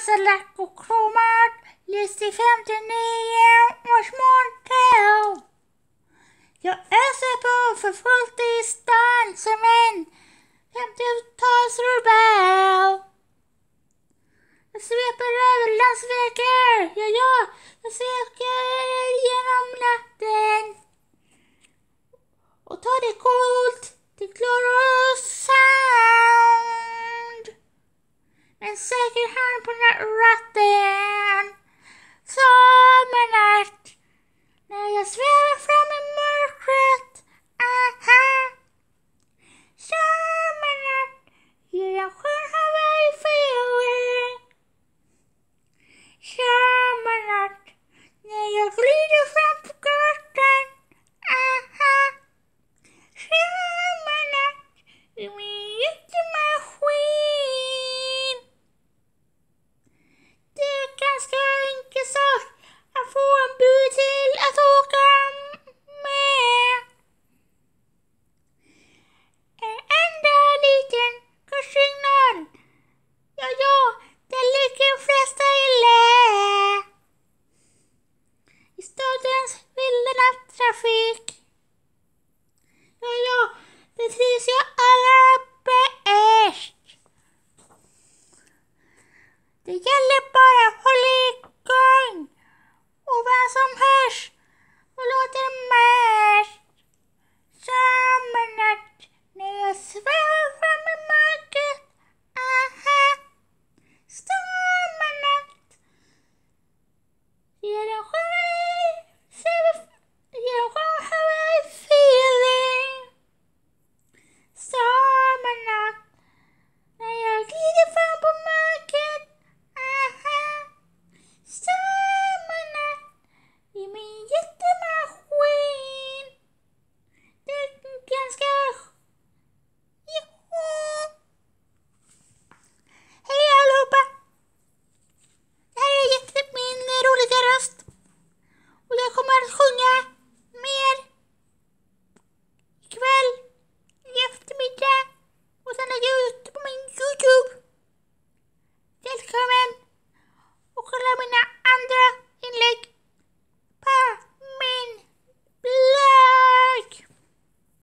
Lancelot och Cromart lyste i 59 års morgon. Jag öser på för fullt i stan som en femtiotals rubel. Jag sveper över landsvägar, ja, ja, jag sveper igen. put happen right there. So many i stadens vilda nattrafik. Ja, ja, det trivs jag allra bäst. Det gäller bara